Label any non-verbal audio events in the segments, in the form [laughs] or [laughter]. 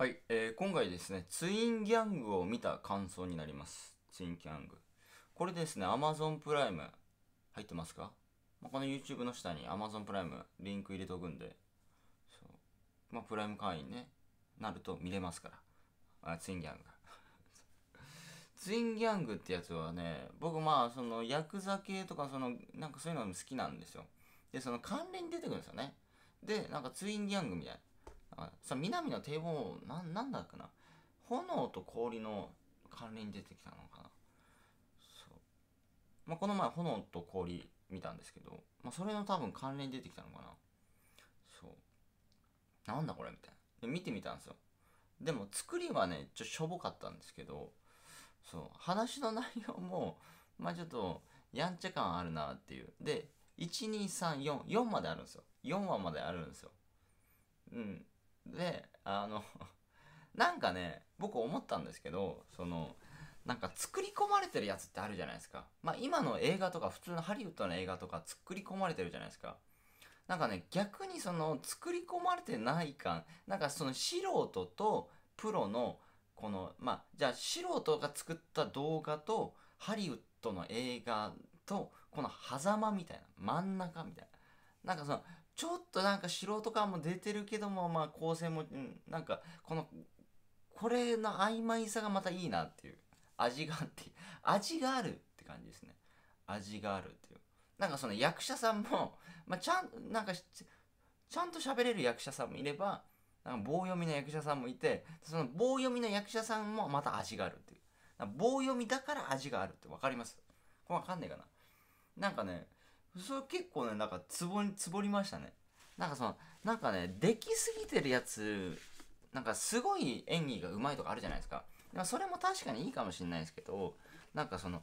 はい、えー、今回ですね、ツインギャングを見た感想になります。ツインギャング。これですね、Amazon プライム入ってますか、まあ、この YouTube の下に Amazon プライムリンク入れとくんで、そうまあ、プライム会員ね、なると見れますから。あツインギャング。[laughs] ツインギャングってやつはね、僕まあ、その、ヤクザ系とか、その、なんかそういうのも好きなんですよ。で、その関連に出てくるんですよね。で、なんかツインギャングみたいな。あさ南の堤防ななんだっけな炎と氷の関連出てきたのかなそう、まあ、この前炎と氷見たんですけど、まあ、それの多分関連出てきたのかなそうなんだこれみたいなで見てみたんですよでも作りはねちょしょぼかったんですけどそう話の内容もまあちょっとやんちゃ感あるなっていうで12344まであるんですよ4話まであるんですようんであのなんかね僕思ったんですけどそのなんか作り込まれてるやつってあるじゃないですかまあ今の映画とか普通のハリウッドの映画とか作り込まれてるじゃないですかなんかね逆にその作り込まれてない感なんかその素人とプロのこのまあじゃあ素人が作った動画とハリウッドの映画とこの狭間みたいな真ん中みたいななんかそのちょっとなんか素人感も出てるけども、まあ構成も、うん、なんかこの、これの曖昧さがまたいいなっていう。味があって、味があるって感じですね。味があるっていう。なんかその役者さんも、まあ、ちゃん、なんか、ちゃんと喋れる役者さんもいれば、なんか棒読みの役者さんもいて、その棒読みの役者さんもまた味があるっていう。棒読みだから味があるって分かりますこれ分かんないかななんかね、それ結構ねなんかつぼつぼりましたねなんかそのなんかねできすぎてるやつなんかすごい演技がうまいとかあるじゃないですかかそれも確かにいいかもしれないですけどなんかその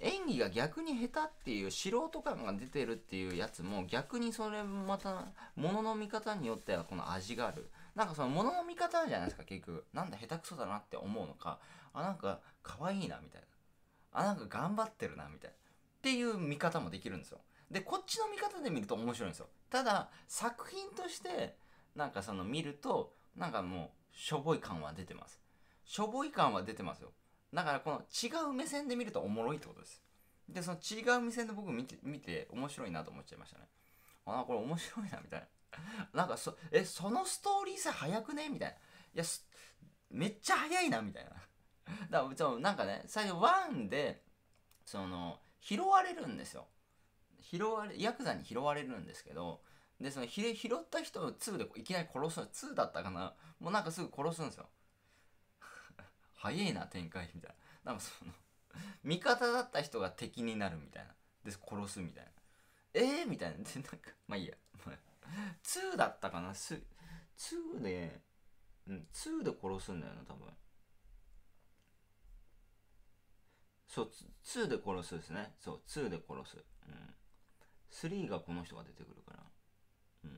演技が逆に下手っていう素人感が出てるっていうやつも逆にそれまたものの見方によってはこの味があるなんかそのものの見方じゃないですか結局なんだ下手くそだなって思うのかあなんか可愛いなみたいなあなんか頑張ってるなみたいなっていう見方もできるんですよ。で、こっちの見方で見ると面白いんですよ。ただ、作品として、なんかその見ると、なんかもう、しょぼい感は出てます。しょぼい感は出てますよ。だからこの違う目線で見るとおもろいってことです。で、その違う目線で僕見て、見て面白いなと思っちゃいましたね。あ、これ面白いな、みたいな。[laughs] なんかそ、え、そのストーリーさ、早くねみたいな。いや、めっちゃ早いな、みたいな。だから、なんかね、最初1で、その、拾われるんですよ拾われヤクザに拾われるんですけどでその拾った人を2でいきなり殺す2だったかなもうなんかすぐ殺すんですよ [laughs] 早いな展開みたいななんかその味方だった人が敵になるみたいなで殺すみたいなえー、みたいなでなんかまあいいや2だったかな2で、うん、2で殺すんだよな多分そう、2で殺すですね。そう、2で殺す。うん。3がこの人が出てくるから。うん。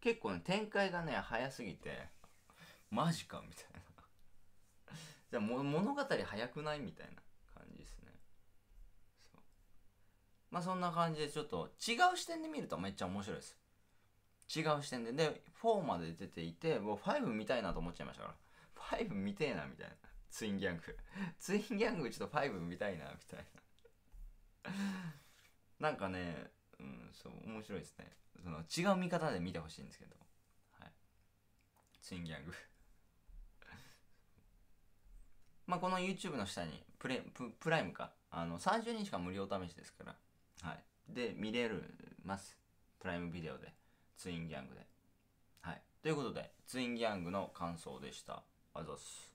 結構ね、展開がね、早すぎて、マジか、みたいな。[laughs] じゃあ、物語早くないみたいな感じですね。そう。まあ、そんな感じで、ちょっと、違う視点で見るとめっちゃ面白いです。違う視点で。で、4まで出ていて、もう5見たいなと思っちゃいましたから。5見てえな、みたいな。ツインギャング。ツインギャングちょっと5見たいな、みたいな。なんかね、うん、そう、面白いですね。その違う見方で見てほしいんですけど。はい。ツインギャングまあ、この YouTube の下にプレプ、プライムか。あの、30しか無料試しですから。はい。で、見れるます。プライムビデオで。ツインギャングで。はい。ということで、ツインギャングの感想でした。あざっす。